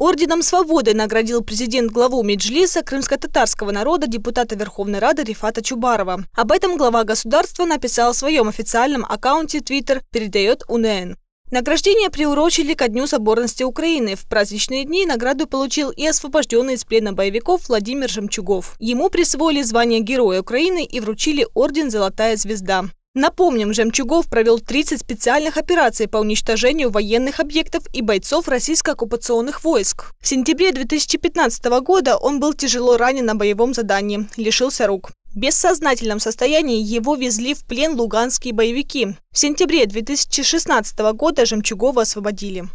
Орденом свободы наградил президент главу Меджлиса крымско-татарского народа депутата Верховной Рады Рифата Чубарова. Об этом глава государства написал в своем официальном аккаунте Twitter, передает УНН. Награждение приурочили ко Дню соборности Украины. В праздничные дни награду получил и освобожденный из плена боевиков Владимир Жемчугов. Ему присвоили звание Героя Украины и вручили орден «Золотая звезда». Напомним, Жемчугов провел 30 специальных операций по уничтожению военных объектов и бойцов российско-оккупационных войск. В сентябре 2015 года он был тяжело ранен на боевом задании, лишился рук. В бессознательном состоянии его везли в плен луганские боевики. В сентябре 2016 года Жемчугова освободили.